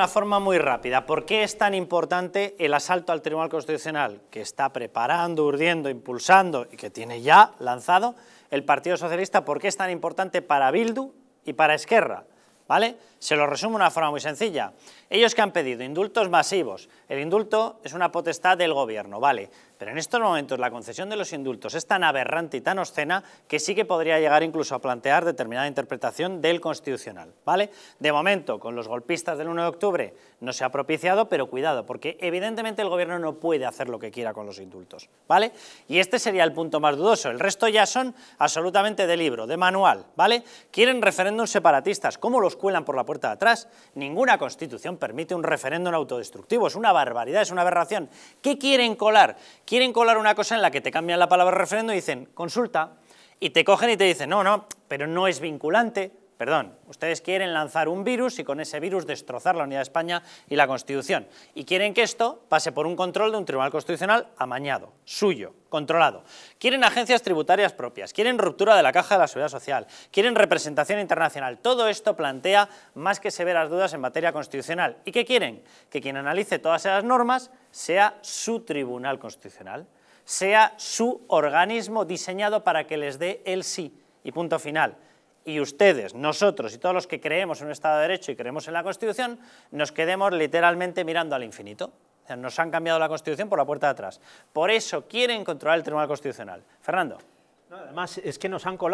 una forma muy rápida, ¿por qué es tan importante el asalto al Tribunal Constitucional que está preparando, urdiendo, impulsando y que tiene ya lanzado el Partido Socialista? ¿Por qué es tan importante para Bildu y para Esquerra? ¿Vale? Se lo resumo de una forma muy sencilla. Ellos que han pedido indultos masivos. El indulto es una potestad del gobierno, ¿vale? Pero en estos momentos la concesión de los indultos es tan aberrante y tan obscena que sí que podría llegar incluso a plantear determinada interpretación del Constitucional. ¿vale? De momento, con los golpistas del 1 de octubre no se ha propiciado, pero cuidado, porque evidentemente el Gobierno no puede hacer lo que quiera con los indultos. ¿vale? Y este sería el punto más dudoso. El resto ya son absolutamente de libro, de manual. ¿vale? Quieren referéndums separatistas. ¿Cómo los cuelan por la puerta de atrás? Ninguna Constitución permite un referéndum autodestructivo. Es una barbaridad, es una aberración. ¿Qué quieren colar? quieren colar una cosa en la que te cambian la palabra referendo y dicen consulta, y te cogen y te dicen, no, no, pero no es vinculante, Perdón, ustedes quieren lanzar un virus y con ese virus destrozar la unidad de España y la Constitución. Y quieren que esto pase por un control de un Tribunal Constitucional amañado, suyo, controlado. Quieren agencias tributarias propias, quieren ruptura de la caja de la seguridad social, quieren representación internacional. Todo esto plantea más que severas dudas en materia constitucional. ¿Y qué quieren? Que quien analice todas esas normas sea su Tribunal Constitucional, sea su organismo diseñado para que les dé el sí y punto final y ustedes, nosotros y todos los que creemos en un Estado de Derecho y creemos en la Constitución, nos quedemos literalmente mirando al infinito. nos han cambiado la Constitución por la puerta de atrás. Por eso quieren controlar el Tribunal Constitucional. Fernando. además, es que nos han colado.